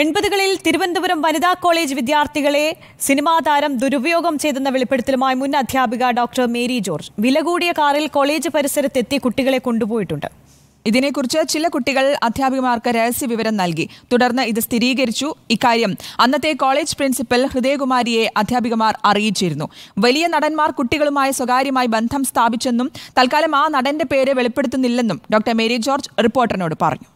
എൺപതുകളിൽ തിരുവനന്തപുരം വനിതാ കോളേജ് വിദ്യാർത്ഥികളെ സിനിമാ താരം ദുരുപയോഗം ചെയ്തെന്ന വെളിപ്പെടുത്തലുമായി മുൻ അധ്യാപിക ഡോക്ടർ മേരി ജോർജ് വില കൂടിയ കാറിൽ കോളേജ് പരിസരത്തെത്തി കുട്ടികളെ കൊണ്ടുപോയിട്ടുണ്ട് ഇതിനെക്കുറിച്ച് ചില കുട്ടികൾ അധ്യാപികമാർക്ക് രഹസ്യ വിവരം നൽകി തുടർന്ന് ഇത് സ്ഥിരീകരിച്ചു ഇക്കാര്യം അന്നത്തെ കോളേജ് പ്രിൻസിപ്പൽ ഹൃദയകുമാരിയെ അധ്യാപികമാർ അറിയിച്ചിരുന്നു വലിയ നടന്മാർ കുട്ടികളുമായി സ്വകാര്യമായി ബന്ധം സ്ഥാപിച്ചെന്നും തൽക്കാലം ആ നടന്റെ പേര് വെളിപ്പെടുത്തുന്നില്ലെന്നും ഡോക്ടർ മേരി ജോർജ് റിപ്പോർട്ടറിനോട് പറഞ്ഞു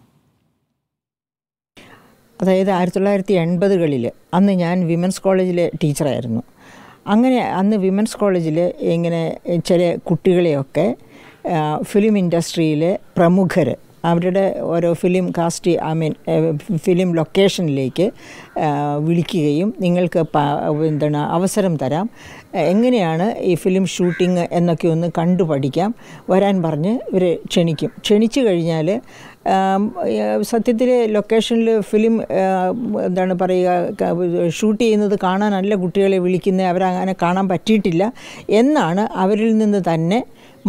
അതായത് ആയിരത്തി തൊള്ളായിരത്തി എൺപതുകളിൽ അന്ന് ഞാൻ വിമൻസ് കോളേജിലെ ടീച്ചറായിരുന്നു അങ്ങനെ അന്ന് വിമൻസ് കോളേജിൽ ഇങ്ങനെ ചില കുട്ടികളെയൊക്കെ ഫിലിം ഇൻഡസ്ട്രിയിലെ പ്രമുഖർ അവരുടെ ഓരോ film cast I mean film ലൊക്കേഷനിലേക്ക് വിളിക്കുകയും നിങ്ങൾക്ക് എന്താണ് അവസരം തരാം എങ്ങനെയാണ് ഈ ഫിലിം ഷൂട്ടിംഗ് എന്നൊക്കെ ഒന്ന് കണ്ടു പഠിക്കാം വരാൻ പറഞ്ഞ് ഇവർ ക്ഷണിക്കും ക്ഷണിച്ചു കഴിഞ്ഞാൽ സത്യത്തിൽ ലൊക്കേഷനിൽ ഫിലിം എന്താണ് പറയുക ഷൂട്ട് ചെയ്യുന്നത് കാണാനല്ല കുട്ടികളെ വിളിക്കുന്നത് അവരങ്ങനെ കാണാൻ പറ്റിയിട്ടില്ല എന്നാണ് അവരിൽ നിന്ന് തന്നെ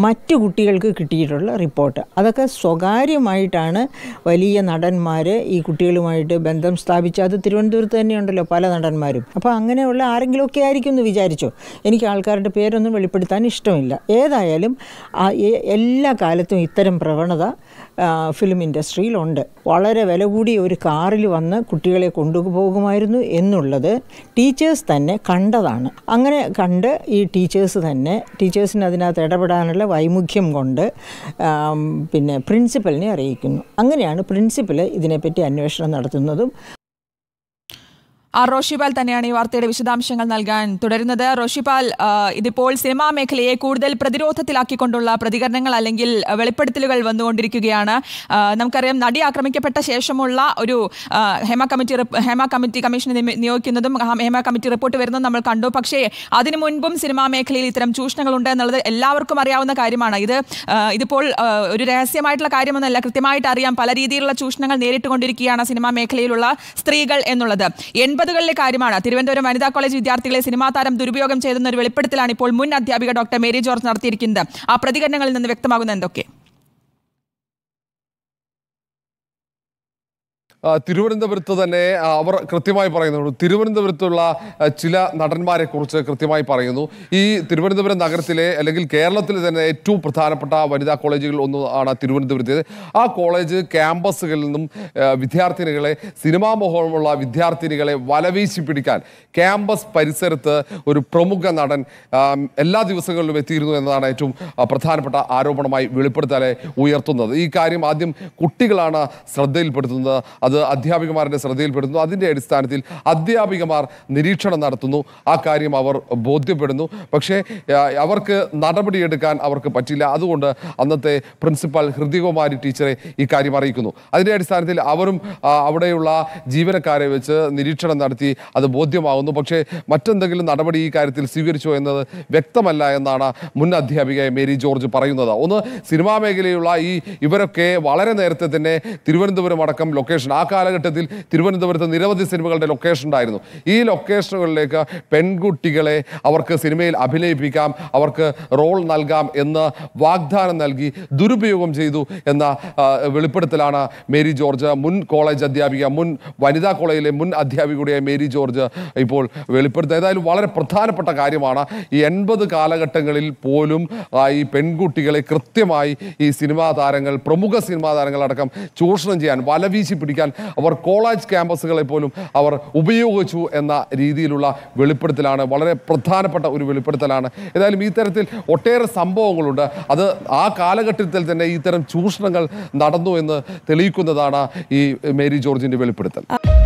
മറ്റു കുട്ടികൾക്ക് കിട്ടിയിട്ടുള്ള റിപ്പോർട്ട് അതൊക്കെ സ്വകാര്യമായിട്ടാണ് വലിയ നടന്മാർ ഈ കുട്ടികളുമായിട്ട് ബന്ധം സ്ഥാപിച്ചത് അത് തിരുവനന്തപുരത്ത് തന്നെയുണ്ടല്ലോ പല നടന്മാരും അപ്പോൾ അങ്ങനെയുള്ള ആരെങ്കിലുമൊക്കെ ആയിരിക്കും എന്ന് വിചാരിച്ചു എനിക്ക് ആൾക്കാരുടെ പേരൊന്നും വെളിപ്പെടുത്താൻ ഇഷ്ടമില്ല ഏതായാലും എല്ലാ കാലത്തും ഇത്തരം പ്രവണത ഫിലിം ഇൻഡസ്ട്രിയിലുണ്ട് വളരെ വില കൂടിയ ഒരു കാറിൽ വന്ന് കുട്ടികളെ കൊണ്ടുപോകുമായിരുന്നു എന്നുള്ളത് ടീച്ചേഴ്സ് തന്നെ കണ്ടതാണ് അങ്ങനെ കണ്ട് ഈ ടീച്ചേഴ്സ് തന്നെ ടീച്ചേഴ്സിന് അതിനകത്ത് ഇടപെടാനുള്ള തമ്മിലുള്ള വൈമുഖ്യം കൊണ്ട് പിന്നെ പ്രിൻസിപ്പലിനെ അറിയിക്കുന്നു അങ്ങനെയാണ് പ്രിൻസിപ്പൽ ഇതിനെപ്പറ്റി അന്വേഷണം നടത്തുന്നതും ആ റോഷിപാൽ തന്നെയാണ് ഈ വാർത്തയുടെ വിശദാംശങ്ങൾ നൽകാൻ തുടരുന്നത് റോഷിപാൽ ഇതിപ്പോൾ സിനിമാ മേഖലയെ കൂടുതൽ പ്രതിരോധത്തിലാക്കിക്കൊണ്ടുള്ള പ്രതികരണങ്ങൾ അല്ലെങ്കിൽ വെളിപ്പെടുത്തലുകൾ വന്നുകൊണ്ടിരിക്കുകയാണ് നമുക്കറിയാം നടി ആക്രമിക്കപ്പെട്ട ശേഷമുള്ള ഒരു ഹേമ കമ്മിറ്റി ഹേമ കമ്മിറ്റി കമ്മീഷനെ നിയോഗിക്കുന്നതും ഹേമ കമ്മിറ്റി റിപ്പോർട്ട് വരുന്നതും നമ്മൾ കണ്ടു പക്ഷേ അതിനു മുൻപും സിനിമാ മേഖലയിൽ ഇത്തരം ചൂഷണങ്ങളുണ്ട് എന്നുള്ളത് എല്ലാവർക്കും അറിയാവുന്ന കാര്യമാണ് ഇത് ഇതിപ്പോൾ ഒരു രഹസ്യമായിട്ടുള്ള കാര്യമൊന്നല്ല കൃത്യമായിട്ട് അറിയാം പല രീതിയിലുള്ള ചൂഷണങ്ങൾ നേരിട്ടുകൊണ്ടിരിക്കുകയാണ് സിനിമാ മേഖലയിലുള്ള സ്ത്രീകൾ എന്നുള്ളത് എൺപതുകളിലെ കാര്യമാണ് തിരുവനന്തപുരം വനിതാ കോളേജ് വിദ്യാർത്ഥികളെ സിനിമാ താരം ദുരുപയോഗം ചെയ്തെന്നൊരു ഒരു വെളിപ്പെടുത്തലാണ് ഇപ്പോൾ മുൻ അധ്യാപിക ഡോക്ടർ മേരി ജോർജ് നടത്തിയിരിക്കുന്നത് ആ പ്രതികരണങ്ങളിൽ നിന്ന് വ്യക്തമാകുന്ന എന്തൊക്കെ തിരുവനന്തപുരത്ത് തന്നെ അവർ കൃത്യമായി പറയുന്നുണ്ട് തിരുവനന്തപുരത്തുള്ള ചില നടന്മാരെ കുറിച്ച് കൃത്യമായി പറയുന്നു ഈ തിരുവനന്തപുരം നഗരത്തിലെ അല്ലെങ്കിൽ കേരളത്തിലെ തന്നെ ഏറ്റവും പ്രധാനപ്പെട്ട വനിതാ കോളേജുകൾ ഒന്ന് ആണ് തിരുവനന്തപുരത്തേത് ആ കോളേജ് ക്യാമ്പസുകളിൽ നിന്നും വിദ്യാർത്ഥിനികളെ സിനിമാ മോഹമുള്ള വിദ്യാർത്ഥിനികളെ വലവീശി പിടിക്കാൻ ക്യാമ്പസ് പരിസരത്ത് ഒരു പ്രമുഖ നടൻ എല്ലാ ദിവസങ്ങളിലും എത്തിയിരുന്നു എന്നതാണ് ഏറ്റവും പ്രധാനപ്പെട്ട ആരോപണമായി വെളിപ്പെടുത്തലെ ഉയർത്തുന്നത് ഈ കാര്യം ആദ്യം കുട്ടികളാണ് ശ്രദ്ധയിൽപ്പെടുത്തുന്നത് അത് അധ്യാപികമാരുടെ ശ്രദ്ധയിൽപ്പെടുന്നു അതിൻ്റെ അടിസ്ഥാനത്തിൽ അധ്യാപികമാർ നിരീക്ഷണം നടത്തുന്നു ആ കാര്യം അവർ ബോധ്യപ്പെടുന്നു പക്ഷേ അവർക്ക് നടപടിയെടുക്കാൻ അവർക്ക് പറ്റില്ല അതുകൊണ്ട് അന്നത്തെ പ്രിൻസിപ്പൽ ഹൃദികുമാരി ടീച്ചറെ ഈ കാര്യം അറിയിക്കുന്നു അതിൻ്റെ അടിസ്ഥാനത്തിൽ അവരും അവിടെയുള്ള ജീവനക്കാരെ വെച്ച് നിരീക്ഷണം നടത്തി അത് ബോധ്യമാകുന്നു പക്ഷേ മറ്റെന്തെങ്കിലും നടപടി ഈ കാര്യത്തിൽ സ്വീകരിച്ചോ എന്നത് വ്യക്തമല്ല എന്നാണ് മുൻ അധ്യാപിക മേരി ജോർജ് പറയുന്നത് ഒന്ന് സിനിമാ മേഖലയുള്ള ഈ ഇവരൊക്കെ വളരെ നേരത്തെ തന്നെ തിരുവനന്തപുരം അടക്കം ലൊക്കേഷൻ ആ ആ കാലഘട്ടത്തിൽ തിരുവനന്തപുരത്ത് നിരവധി സിനിമകളുടെ ലൊക്കേഷൻ ഉണ്ടായിരുന്നു ഈ ലൊക്കേഷനുകളിലേക്ക് പെൺകുട്ടികളെ അവർക്ക് സിനിമയിൽ അഭിനയിപ്പിക്കാം അവർക്ക് റോൾ നൽകാം എന്ന് വാഗ്ദാനം നൽകി ദുരുപയോഗം ചെയ്തു എന്ന വെളിപ്പെടുത്തലാണ് മേരി ജോർജ് മുൻ കോളേജ് അധ്യാപിക മുൻ വനിതാ കോളേജിലെ മുൻ കൂടിയായ മേരി ജോർജ് ഇപ്പോൾ വെളിപ്പെടുത്തുക ഏതായാലും വളരെ പ്രധാനപ്പെട്ട കാര്യമാണ് ഈ എൺപത് കാലഘട്ടങ്ങളിൽ പോലും ഈ പെൺകുട്ടികളെ കൃത്യമായി ഈ സിനിമാ താരങ്ങൾ പ്രമുഖ സിനിമാ താരങ്ങളടക്കം ചൂഷണം ചെയ്യാൻ വലവീശി പിടിക്കാൻ ചെയ്യാൻ അവർ കോളേജ് ക്യാമ്പസുകളെ പോലും അവർ ഉപയോഗിച്ചു എന്ന രീതിയിലുള്ള വെളിപ്പെടുത്തലാണ് വളരെ പ്രധാനപ്പെട്ട ഒരു വെളിപ്പെടുത്തലാണ് ഏതായാലും ഈ തരത്തിൽ ഒട്ടേറെ സംഭവങ്ങളുണ്ട് അത് ആ കാലഘട്ടത്തിൽ തന്നെ ഇത്തരം ചൂഷണങ്ങൾ നടന്നു എന്ന് തെളിയിക്കുന്നതാണ് ഈ മേരി ജോർജിൻ്റെ വെളിപ്പെടുത്തൽ